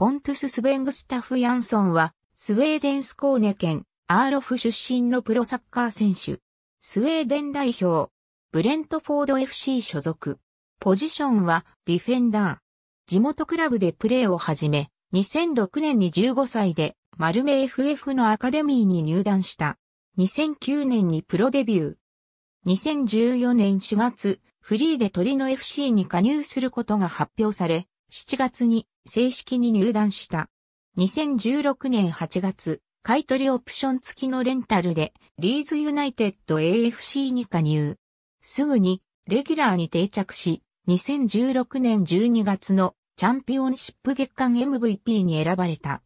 ポントゥス・スベングスタフ・ヤンソンは、スウェーデン・スコーネ県、アーロフ出身のプロサッカー選手。スウェーデン代表、ブレントフォード FC 所属。ポジションは、ディフェンダー。地元クラブでプレーを始め、2006年に15歳で、マルメ FF のアカデミーに入団した。2009年にプロデビュー。2014年4月、フリーで鳥の FC に加入することが発表され、7月に正式に入団した。2016年8月、買取オプション付きのレンタルでリーズユナイテッド AFC に加入。すぐにレギュラーに定着し、2016年12月のチャンピオンシップ月間 MVP に選ばれた。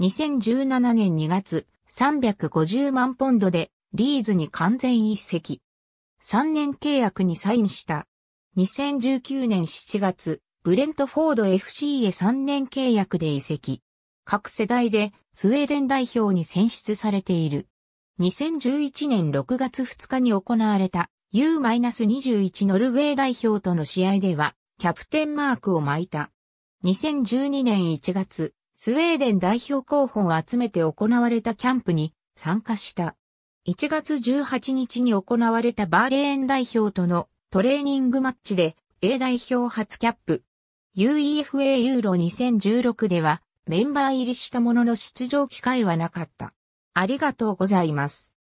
2017年2月、350万ポンドでリーズに完全一席。3年契約にサインした。2019年7月、ブレントフォード FC へ3年契約で移籍。各世代でスウェーデン代表に選出されている。2011年6月2日に行われた U-21 ノルウェー代表との試合ではキャプテンマークを巻いた。2012年1月、スウェーデン代表候補を集めて行われたキャンプに参加した。1月18日に行われたバーレーン代表とのトレーニングマッチで A 代表初キャップ、UEFA ユーロ2016ではメンバー入りしたものの出場機会はなかった。ありがとうございます。